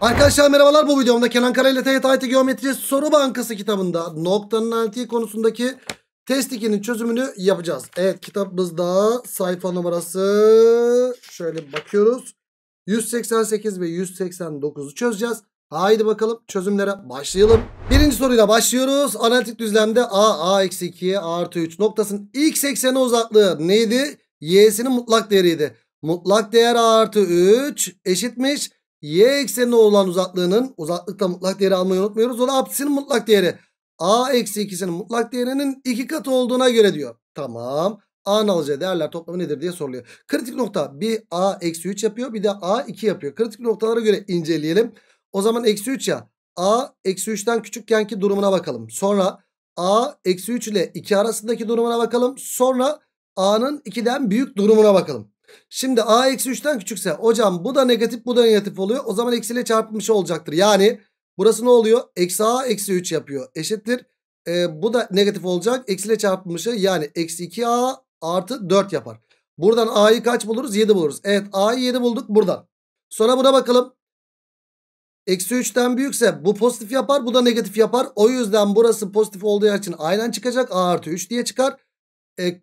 Arkadaşlar merhabalar bu videomda Kenan Kara ile TYT Geometri Soru Bankası kitabında noktanın altı konusundaki test 2'nin çözümünü yapacağız. Evet kitabımızda sayfa numarası şöyle bakıyoruz. 188 ve 189'u çözeceğiz. Haydi bakalım çözümlere başlayalım. Birinci soruyla başlıyoruz. Analitik düzlemde A, A eksi 2, artı 3 noktasının x ekseni uzaklığı neydi? Y'sinin mutlak değeriydi. Mutlak değer A artı 3 eşitmiş y eksenine olan uzaklığının uzaklıkta mutlak değeri almayı unutmuyoruz. O da apsisinin mutlak değeri. A eksi 2'sinin mutlak değerinin iki katı olduğuna göre diyor. Tamam. A alacağı değerler toplamı nedir diye soruluyor. Kritik nokta bir A eksi 3 yapıyor bir de A 2 yapıyor. Kritik noktalara göre inceleyelim. O zaman eksi 3 ya. A eksi 3'ten küçükkenki durumuna bakalım. Sonra A eksi 3 ile 2 arasındaki durumuna bakalım. Sonra A'nın 2'den büyük durumuna bakalım. Şimdi a eksi 3'ten küçükse hocam bu da negatif bu da negatif oluyor. O zaman eksiyle çarpmış olacaktır. Yani burası ne oluyor? Eksi a eksi 3 yapıyor. Eşittir. E, bu da negatif olacak. Eksiyle çarpmışı yani eksi 2a artı 4 yapar. Buradan a'yı kaç buluruz? 7 buluruz. Evet a'yı 7 bulduk buradan. Sonra buna bakalım. Eksi 3'ten büyükse bu pozitif yapar bu da negatif yapar. O yüzden burası pozitif olduğu için aynen çıkacak. A artı 3 diye çıkar. E,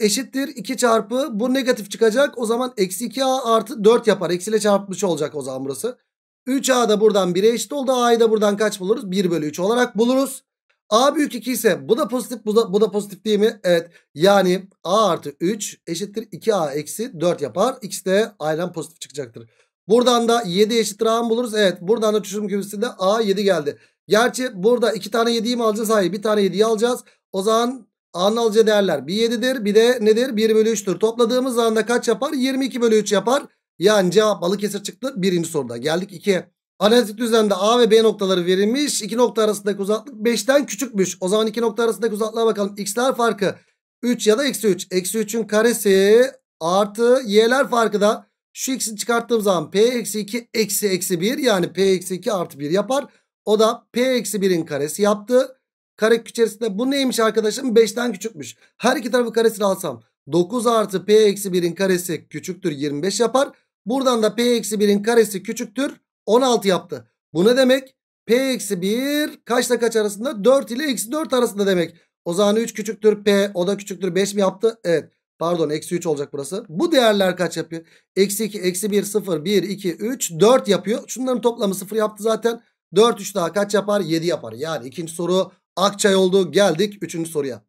eşittir 2 çarpı bu negatif çıkacak. O zaman eksi 2a artı 4 yapar. Eksiyle çarpmış olacak o zaman burası. 3a da buradan 1'e eşit oldu. a'yı da buradan kaç buluruz? 1 bölü 3 olarak buluruz. a büyük 2 ise bu da pozitif bu da, bu da pozitif değil mi? Evet. Yani a artı 3 eşittir 2a eksi 4 yapar. x de aynen pozitif çıkacaktır. Buradan da 7 eşittir a'nı buluruz. Evet. Buradan da çözüm kübüsünde a 7 geldi. Gerçi burada 2 tane 7'yi mi alacağız? Hayır. bir tane 7'yi alacağız. O zaman Analca değerler bir 7'dir bir de nedir 1 bölü 3'tür. Topladığımız anda kaç yapar? 22 bölü 3 yapar. Yani cevap Balıkesir çıktı birinci soruda. Geldik 2'ye. Analitik düzende A ve B noktaları verilmiş. İki nokta arasındaki uzaklık 5'ten küçükmüş. O zaman iki nokta arasındaki uzaklığa bakalım. X'ler farkı 3 ya da eksi 3. Eksi 3'ün karesi artı y'ler farkı da şu x'i çıkarttığım zaman p eksi 2 eksi eksi 1 yani p eksi 2 artı 1 yapar. O da p eksi 1'in karesi yaptı. Karekök içerisinde bu neymiş arkadaşım? 5'ten küçükmüş. Her iki tarafı karesini alsam 9 artı p eksi 1'in karesi küçüktür 25 yapar. Buradan da p eksi 1'in karesi küçüktür 16 yaptı. Bu ne demek? p eksi 1 kaçla kaç arasında? 4 ile eksi 4 arasında demek. O zaman 3 küçüktür p o da küçüktür 5 mi yaptı? Evet. Pardon eksi 3 olacak burası. Bu değerler kaç yapıyor? Eksi 2, eksi 1, 0, 1, 2, 3, 4 yapıyor. Şunların toplamı 0 yaptı zaten. 4, 3 daha kaç yapar? 7 yapar. Yani ikinci soru Akçay oldu. Geldik 3. soruya.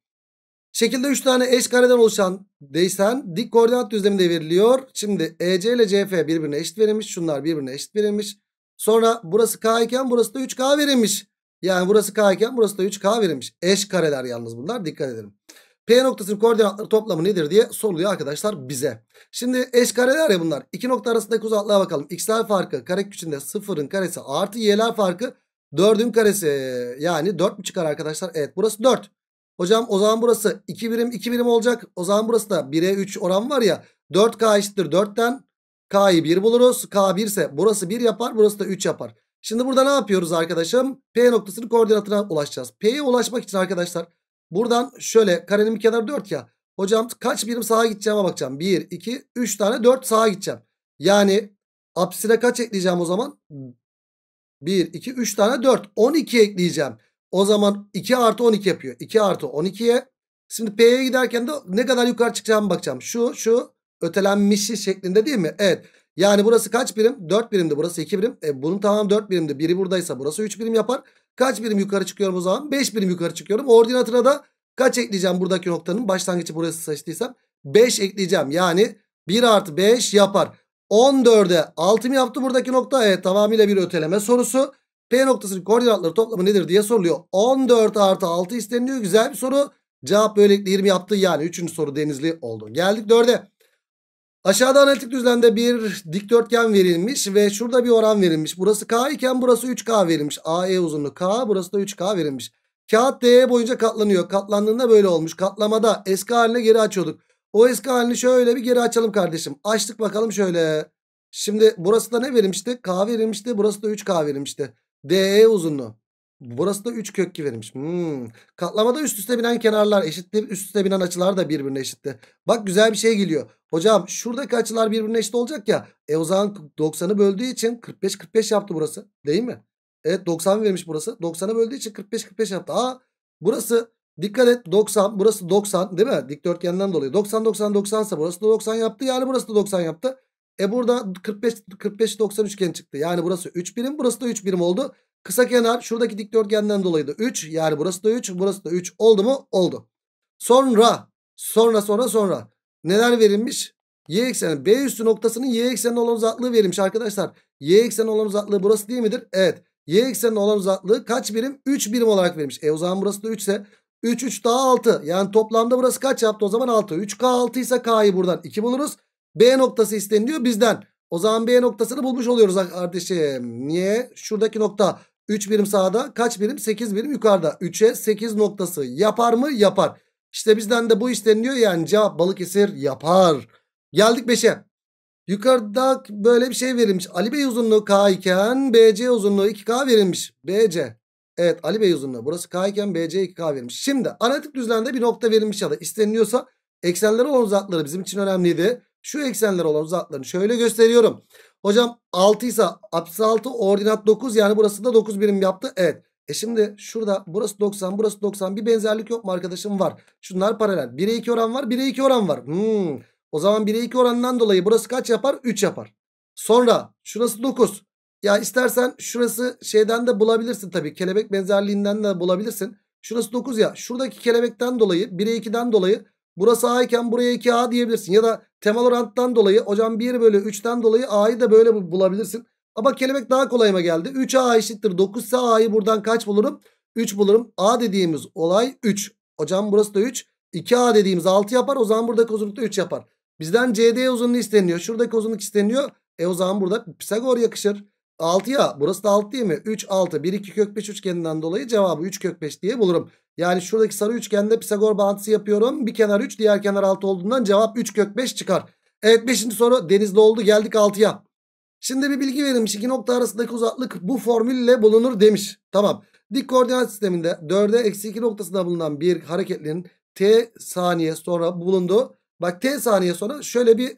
Şekilde 3 tane eş kareden oluşan değişen dik koordinat düzleminde veriliyor. Şimdi EC ile CF birbirine eşit verilmiş. Şunlar birbirine eşit verilmiş. Sonra burası K iken burası da 3K verilmiş. Yani burası K iken burası da 3K verilmiş. Eş kareler yalnız bunlar dikkat edelim. P noktasının koordinatları toplamı nedir diye soruluyor arkadaşlar bize. Şimdi eş kareler ya bunlar. İki nokta arasındaki uzaklığa bakalım. X'ler farkı kare küçüğünde 0'ın karesi artı y'ler farkı 4'ün karesi yani 4 mü çıkar arkadaşlar? Evet burası 4. Hocam o zaman burası 2 birim 2 birim olacak. O zaman burası da 1'e 3 oran var ya. 4K eşittir 4'ten. K'yı 1 buluruz. K 1 ise burası 1 yapar. Burası da 3 yapar. Şimdi burada ne yapıyoruz arkadaşım? P noktasının koordinatına ulaşacağız. P'ye ulaşmak için arkadaşlar buradan şöyle karenin bir kenarı 4 ya. Hocam kaç birim sağa gideceğime bakacağım. 1, 2, 3 tane 4 sağa gideceğim. Yani apsine kaç ekleyeceğim o zaman? 1, 2, 3 tane 4. 12 ekleyeceğim. O zaman 2 artı 12 yapıyor. 2 artı 12'ye. Şimdi P'ye giderken de ne kadar yukarı çıkacağımı bakacağım. Şu, şu ötelenmişi şeklinde değil mi? Evet. Yani burası kaç birim? 4 birimdi. Burası 2 birim. E, bunun tamamı 4 birimdi. Biri buradaysa burası 3 birim yapar. Kaç birim yukarı çıkıyorum o zaman? 5 birim yukarı çıkıyorum. Ordinatına da kaç ekleyeceğim buradaki noktanın? Başlangıcı burası seçtiysem. 5 ekleyeceğim. Yani 1 artı 5 yapar. 14'e 6 mı yaptı buradaki nokta? Evet tamamıyla bir öteleme sorusu. P noktasının koordinatları toplamı nedir diye soruluyor. 14 artı 6 isteniliyor. Güzel bir soru. Cevap böylelikle 20 yaptı. Yani 3. soru denizli oldu. Geldik 4'e. Aşağıda analitik düzlemde bir dikdörtgen verilmiş ve şurada bir oran verilmiş. Burası K iken burası 3K verilmiş. AE uzunluğu K burası da 3K verilmiş. Kağıt DE boyunca katlanıyor. Katlandığında böyle olmuş. Katlamada eski haline geri açıyorduk. O eski halini şöyle bir geri açalım kardeşim. Açtık bakalım şöyle. Şimdi burası da ne verilmişti? K verilmişti. Burası da 3K verilmişti. DE uzunluğu. Burası da 3 kökü verilmiş. Hmm. Katlamada üst üste binen kenarlar eşitti. Üst üste binen açılar da birbirine eşitti. Bak güzel bir şey geliyor. Hocam şuradaki açılar birbirine eşit olacak ya. E o zaman 90'ı böldüğü için 45-45 yaptı burası. Değil mi? Evet 90 vermiş burası. 90'ı böldüğü için 45-45 yaptı. Aa burası Dikkat et 90 burası 90 değil mi? Dikdörtgenden dolayı 90 90 90 ise burası da 90 yaptı. Yani burası da 90 yaptı. E burada 45 45 90 üçgen çıktı. Yani burası 3 birim burası da 3 birim oldu. Kısa kenar şuradaki dikdörtgenden dolayı da 3. Yani burası da 3 burası da 3 oldu mu? Oldu. Sonra sonra sonra sonra neler verilmiş? Y ekseni B üstü noktasının y ekseni olan uzaklığı verilmiş arkadaşlar. Y ekseni olan uzaklığı burası değil midir? Evet. Y ekseni olan uzaklığı kaç birim? 3 birim olarak verilmiş. E o zaman burası da 3 ise 3 3 daha 6. Yani toplamda burası kaç yaptı o zaman 6. 3K 6 ise K'yı buradan 2 buluruz. B noktası isteniliyor bizden. O zaman B noktasını bulmuş oluyoruz kardeşim. Niye? Şuradaki nokta 3 birim sağda kaç birim? 8 birim yukarıda. 3'e 8 noktası yapar mı? Yapar. İşte bizden de bu isteniliyor yani cevap Balıkesir yapar. Geldik 5'e. Yukarıda böyle bir şey verilmiş. Ali Bey uzunluğu K iken BC uzunluğu 2K verilmiş. BC Evet Ali Bey uzunluğu. Burası K iken BC 2K verilmiş. Şimdi analitik düzlemde bir nokta verilmiş ya da isteniliyorsa eksenleri olan uzakları bizim için önemliydi. Şu eksenler olan uzaklarını şöyle gösteriyorum. Hocam 6 ise apsis 6 ordinat 9 yani burası da 9 birim yaptı. Evet. E şimdi şurada burası 90 burası 90 bir benzerlik yok mu arkadaşım var. Şunlar paralel. 1'e 2 oran var 1'e 2 oran var. Hmm. O zaman 1'e 2 oranından dolayı burası kaç yapar? 3 yapar. Sonra şurası 9. Ya istersen şurası şeyden de bulabilirsin tabii. Kelebek benzerliğinden de bulabilirsin. Şurası 9 ya. Şuradaki kelebekten dolayı 1'e 2'den dolayı burası A iken buraya 2A diyebilirsin. Ya da temel oranttan dolayı hocam 1 bölü 3'ten dolayı A'yı da böyle bulabilirsin. Ama kelebek daha kolayıma geldi. 3A eşittir 9 ise A'yı buradan kaç bulurum? 3 bulurum. A dediğimiz olay 3. Hocam burası da 3. 2A dediğimiz 6 yapar. O zaman buradaki uzunlukta 3 yapar. Bizden CD uzunluğu isteniyor. Şuradaki uzunluk isteniyor. E o zaman burada Pisagor yakışır. 6 ya burası da 6 değil mi? 3 6 1 2 kök 5 üçgeninden dolayı cevabı 3 kök 5 diye bulurum. Yani şuradaki sarı üçgende Pisagor bağıntısı yapıyorum. Bir kenar 3 diğer kenar 6 olduğundan cevap 3 kök 5 çıkar. Evet 5. soru denizli oldu geldik 6'ya. Şimdi bir bilgi verilmiş. İki nokta arasındaki uzaklık bu formülle bulunur demiş. Tamam. Dik koordinat sisteminde 4'e eksi 2 noktasında bulunan bir hareketlinin t saniye sonra bulundu. Bak t saniye sonra şöyle bir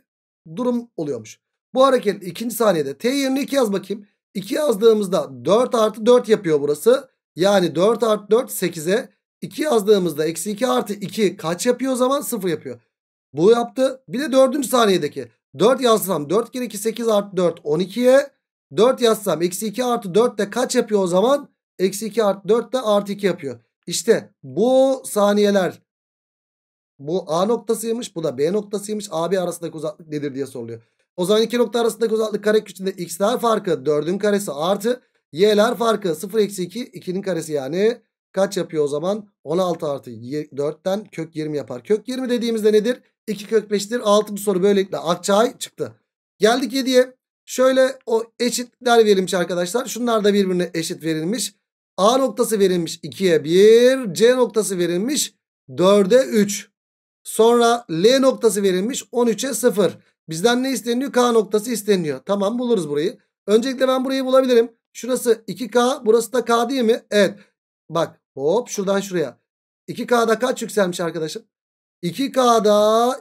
durum oluyormuş. Bu hareketin ikinci saniyede t yerine 2 yaz bakayım. 2 yazdığımızda 4 artı 4 yapıyor burası. Yani 4 artı 4 8'e 2 yazdığımızda eksi 2 artı 2 kaç yapıyor o zaman 0 yapıyor. Bu yaptı. Bir de 4. saniyedeki 4 yazsam 4 kere 2 8 artı 4 12'ye 4 yazsam eksi 2 artı 4 de kaç yapıyor o zaman? Eksi 2 artı 4 de artı 2 yapıyor. İşte bu saniyeler bu A noktasıymış bu da B noktasıymış. AB arasındaki uzaklık nedir diye soruluyor. O zaman iki nokta arasındaki uzaklık karek içinde x'ler farkı 4'ün karesi artı y'ler farkı 0 eksi 2 2'nin karesi yani kaç yapıyor o zaman? 16 artı 4'ten kök 20 yapar. Kök 20 dediğimizde nedir? 2 kök 5'tir. 6 bu soru böylelikle akçay çıktı. Geldik 7'ye. Şöyle o eşitler verilmiş arkadaşlar. Şunlar da birbirine eşit verilmiş. A noktası verilmiş 2'ye 1. C noktası verilmiş 4'e 3. Sonra L noktası verilmiş 13'e 0. Bizden ne isteniyor? K noktası isteniyor. Tamam buluruz burayı. Öncelikle ben burayı bulabilirim. Şurası 2K. Burası da K değil mi? Evet. Bak hop şuradan şuraya. 2K'da kaç yükselmiş arkadaşım? 2K'da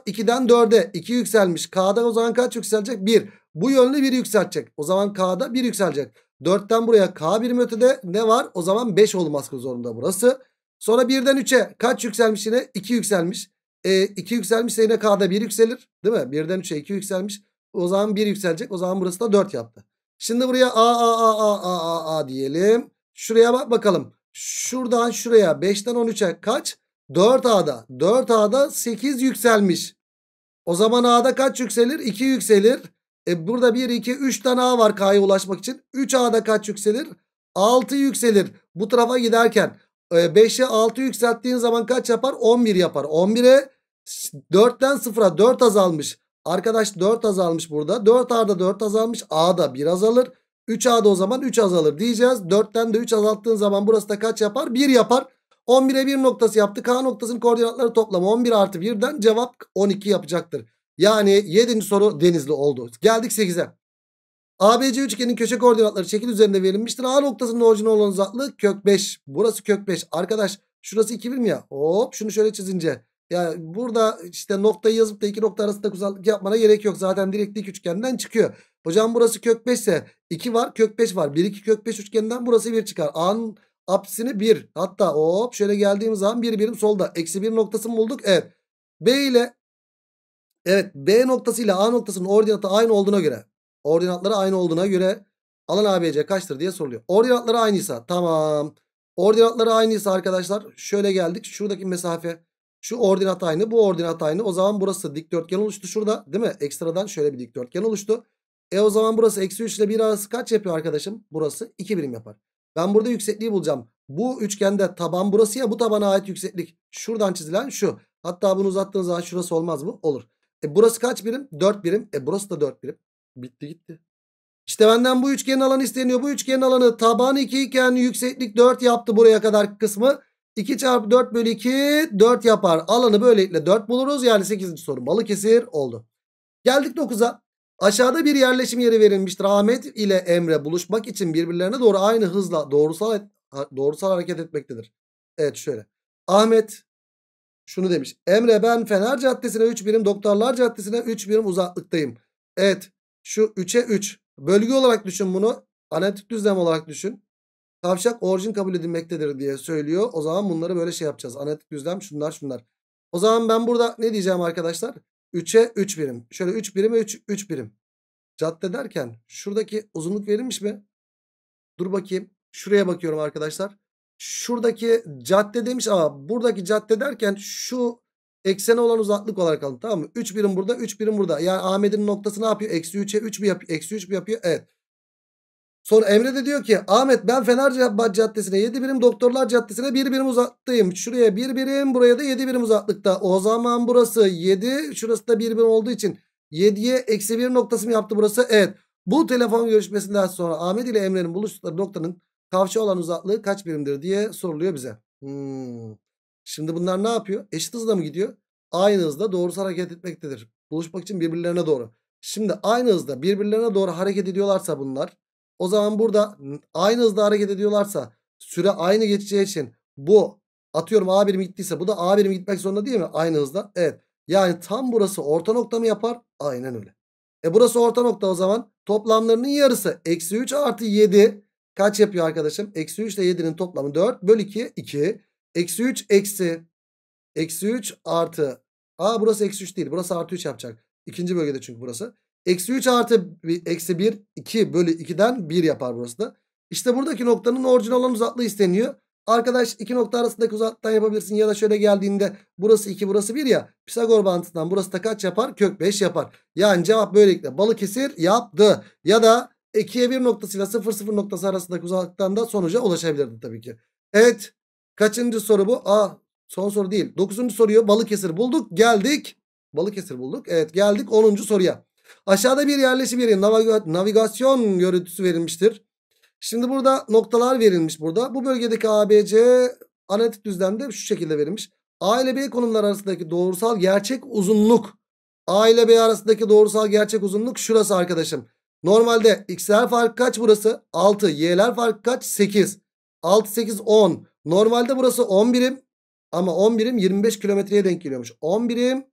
2'den 4'e 2 yükselmiş. K'da o zaman kaç yükselecek? 1. Bu yönlü 1 yükseltecek. O zaman K'da 1 yükselecek. 4'ten buraya K birim ötede ne var? O zaman 5 olmak zorunda burası. Sonra 1'den 3'e kaç yükselmiş yine? 2 yükselmiş. E, 2 yükselmişse yine K'da 1 yükselir. Değil mi? 1'den 3'e 2 yükselmiş. O zaman 1 yükselecek. O zaman burası da 4 yaptı. Şimdi buraya A A A A A A A diyelim. Şuraya bak bakalım. Şuradan şuraya 5'ten 13'e kaç? 4A'da. 4A'da 8 yükselmiş. O zaman A'da kaç yükselir? 2 yükselir. E burada 1, 2, 3 tane A var K'ya ulaşmak için. 3A'da kaç yükselir? 6 yükselir. Bu tarafa giderken 5'e 6 yükselttiğin zaman kaç yapar? 11 yapar. 11'e 4'ten 0'a 4 azalmış. Arkadaş 4 azalmış burada. 4A'da 4 azalmış. A'da 1 azalır. 3A'da o zaman 3 azalır diyeceğiz. 4'ten de 3 azalttığın zaman burası da kaç yapar? 1 yapar. 11'e 1 noktası yaptı. K noktasının koordinatları toplamı 11 artı 1'den cevap 12 yapacaktır. Yani 7. soru Denizli oldu. Geldik 8'e. ABC üçgenin köşe koordinatları şekil üzerinde verilmiştir. A noktasının orijinal olan uzaklığı kök 5. Burası kök 5. Arkadaş şurası 2 birim ya. Hop şunu şöyle çizince. Yani burada işte noktayı yazıp da iki nokta arasında uzaklık yapmana gerek yok. Zaten direkt dik üçgenden çıkıyor. Hocam burası kök 5 ise 2 var kök 5 var. 1 2 kök 5 üçgeninden burası 1 çıkar. A'nın apsisini 1. Hatta hop şöyle geldiğimiz zaman 1 bir birim solda. Eksi 1 noktasını bulduk. Evet. B ile evet B noktası ile A noktasının ordinatı aynı olduğuna göre. Ordinatları aynı olduğuna göre alan ABC kaçtır diye soruluyor. Ordinatları aynıysa tamam. Ordinatları aynıysa arkadaşlar şöyle geldik. Şuradaki mesafe şu ordinat aynı bu ordinat aynı. O zaman burası dikdörtgen oluştu şurada değil mi? Ekstradan şöyle bir dikdörtgen oluştu. E o zaman burası eksi 3 ile 1 arası kaç yapıyor arkadaşım? Burası 2 birim yapar. Ben burada yüksekliği bulacağım. Bu üçgende taban burası ya bu tabana ait yükseklik. Şuradan çizilen şu. Hatta bunu uzattığınız zaman şurası olmaz mı? Olur. E burası kaç birim? 4 birim. E burası da 4 birim. Bitti gitti. İşte benden bu üçgenin alanı isteniyor. Bu üçgenin alanı taban 2 iken yükseklik 4 yaptı buraya kadar kısmı. 2 çarpı 4 bölü 2 4 yapar. Alanı böylelikle 4 buluruz. Yani 8. soru Balıkesir oldu. Geldik 9'a. Aşağıda bir yerleşim yeri verilmiştir. Ahmet ile Emre buluşmak için birbirlerine doğru aynı hızla doğrusal doğrusal hareket etmektedir. Evet şöyle. Ahmet şunu demiş. Emre ben Fener Caddesi'ne 3 birim, Doktorlar Caddesi'ne 3 birim uzaklıktayım. Evet şu 3'e 3. Bölge olarak düşün bunu. Analitik düzlem olarak düşün. Kavşak orijin kabul edilmektedir diye söylüyor. O zaman bunları böyle şey yapacağız. Analitik düzlem şunlar şunlar. O zaman ben burada ne diyeceğim arkadaşlar? 3'e 3 birim. Şöyle 3 birim ve 3, 3 birim. Cadde derken şuradaki uzunluk verilmiş mi? Dur bakayım. Şuraya bakıyorum arkadaşlar. Şuradaki cadde demiş ama buradaki cadde derken şu eksene olan uzaklık olarak alın. Tamam mı? 3 birim burada 3 birim burada. Yani Ahmet'in noktası ne yapıyor? Eksi 3'e 3 mi yapıyor? Eksi 3 mi yapıyor? Evet. Sonra Emre de diyor ki Ahmet ben Fener Caddesi'ne 7 birim Doktorlar Caddesi'ne 1 birim uzaktayım. Şuraya 1 birim buraya da 7 birim uzaklıkta. O zaman burası 7 şurası da 1 birim olduğu için 7'ye eksi 1 noktası mı yaptı burası? Evet. Bu telefon görüşmesinden sonra Ahmet ile Emre'nin buluştukları noktanın kavşa olan uzaklığı kaç birimdir diye soruluyor bize. Hmm. Şimdi bunlar ne yapıyor? Eşit hızla mı gidiyor? Aynı hızda doğrusu hareket etmektedir. Buluşmak için birbirlerine doğru. Şimdi aynı hızda birbirlerine doğru hareket ediyorlarsa bunlar o zaman burada aynı hızda hareket ediyorlarsa süre aynı geçeceği için bu atıyorum A birim gittiyse bu da A birim gitmek zorunda değil mi? Aynı hızda. Evet. Yani tam burası orta nokta mı yapar? Aynen öyle. E burası orta nokta o zaman. Toplamlarının yarısı. Eksi 3 artı 7. Kaç yapıyor arkadaşım? Eksi 3 ile 7'nin toplamı 4. Böl 2. 2. Eksi 3 eksi. Eksi 3 artı. Aa burası eksi 3 değil. Burası artı 3 yapacak. İkinci bölgede çünkü burası. Eksi 3 artı eksi 1 2 bölü 2'den 1 yapar burası da. İşte buradaki noktanın orijinal olan uzaklığı isteniyor. Arkadaş iki nokta arasındaki uzaktan yapabilirsin ya da şöyle geldiğinde burası 2 burası 1 ya. Pisagor bantından burası da kaç yapar? Kök 5 yapar. Yani cevap böylelikle Balıkesir yaptı. Ya da 2'ye 1 noktasıyla 0 0 noktası arasındaki uzaktan da sonuca ulaşabilirdi tabii ki. Evet kaçıncı soru bu? Aa son soru değil. Dokuzuncu soruyu Balıkesir bulduk geldik. Balıkesir bulduk evet geldik 10. soruya. Aşağıda bir yerleşim yeri navigasyon görüntüsü verilmiştir. Şimdi burada noktalar verilmiş burada. Bu bölgedeki ABC analitik düzlemde şu şekilde verilmiş. A ile B konumlar arasındaki doğrusal gerçek uzunluk. A ile B arasındaki doğrusal gerçek uzunluk şurası arkadaşım. Normalde x'ler fark kaç burası? 6. Y'ler fark kaç? 8. 6, 8, 10. Normalde burası 10 birim. Ama 10 birim 25 kilometreye denk geliyormuş. 10 birim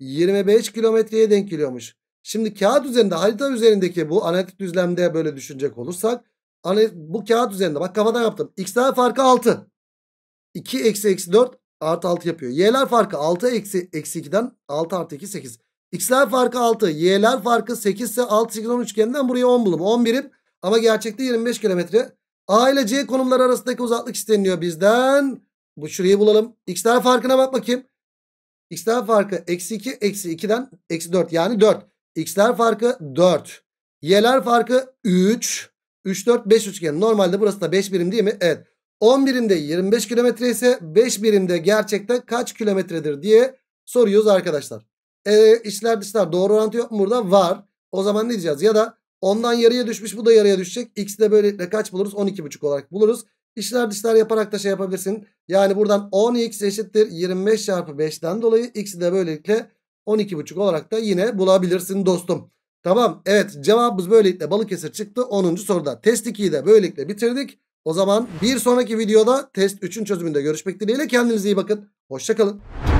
25 kilometreye denk geliyormuş. Şimdi kağıt üzerinde harita üzerindeki bu analitik düzlemde böyle düşünecek olursak bu kağıt üzerinde bak kafadan yaptım. X'ler farkı 6. 2 eksi eksi 4 artı 6 yapıyor. Y'ler farkı 6 eksi eksi 2'den 6 artı 2 8. X'ler farkı 6. Y'ler farkı 8 ise 6 8 üçgeninden buraya 10 bulum, 10 birim ama gerçekte 25 kilometre. A ile C konumları arasındaki uzaklık isteniliyor bizden. Bu şurayı bulalım. X'ler farkına bak bakayım. X'ler farkı eksi 2 eksi 2'den eksi 4 yani 4. X'ler farkı 4. Y'ler farkı 3. 3, 4, 5 üçgen. Normalde burası da 5 birim değil mi? Evet. 10 birimde 25 kilometre ise 5 birimde gerçekten kaç kilometredir diye soruyoruz arkadaşlar. E, içler dışlar doğru orantı yok mu burada? Var. O zaman ne diyeceğiz? Ya da ondan yarıya düşmüş bu da yarıya düşecek. X'i de böylelikle kaç buluruz? 12,5 olarak buluruz. İçler dışlar yaparak da şey yapabilirsin. Yani buradan 10x eşittir 25 çarpı 5'ten dolayı x'i de böylelikle 12,5 olarak da yine bulabilirsin dostum. Tamam evet cevabımız böylelikle Balıkesir çıktı 10. soruda. Test 2'yi de böylelikle bitirdik. O zaman bir sonraki videoda test 3'ün çözümünde görüşmek dileğiyle kendinize iyi bakın. Hoşçakalın.